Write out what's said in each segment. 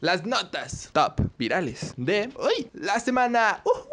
Las notas top virales de hoy, la semana. Uh.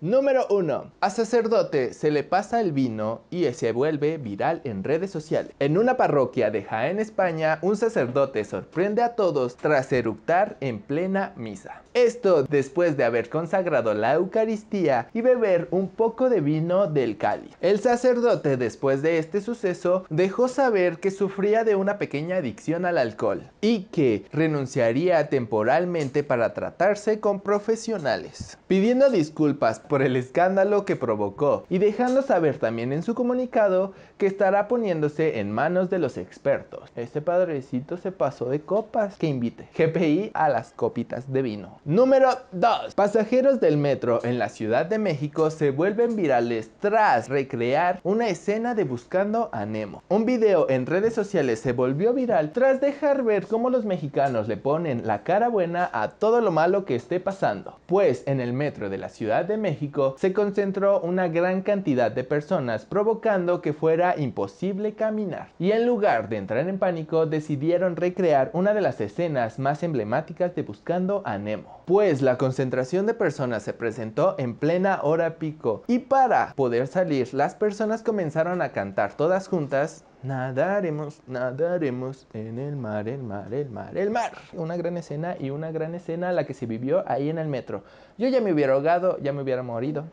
Número 1. A sacerdote se le pasa el vino y se vuelve viral en redes sociales. En una parroquia de Jaén, España, un sacerdote sorprende a todos tras eructar en plena misa. Esto después de haber consagrado la Eucaristía y beber un poco de vino del cáliz. El sacerdote después de este suceso dejó saber que sufría de una pequeña adicción al alcohol y que renunciaría temporalmente para tratarse con profesionales. Pidiendo disculpas por el escándalo que provocó y dejando saber también en su comunicado que estará poniéndose en manos de los expertos. Este padrecito se pasó de copas que invite GPI a las copitas de vino. Número 2. Pasajeros del metro en la Ciudad de México se vuelven virales tras recrear una escena de Buscando a Nemo. Un video en redes sociales se volvió viral tras dejar ver cómo los mexicanos le ponen la cara buena a todo lo malo que esté pasando. Pues en el metro de la Ciudad de México se concentró una gran cantidad de personas provocando que fuera imposible caminar. Y en lugar de entrar en pánico decidieron recrear una de las escenas más emblemáticas de Buscando a Nemo. Pues la concentración de personas se presentó en plena hora pico y para poder salir las personas comenzaron a cantar todas juntas Nadaremos, nadaremos en el mar, el mar, el mar, el mar. Una gran escena y una gran escena la que se vivió ahí en el metro. Yo ya me hubiera ahogado, ya me hubiera morido.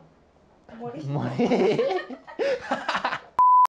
Morir.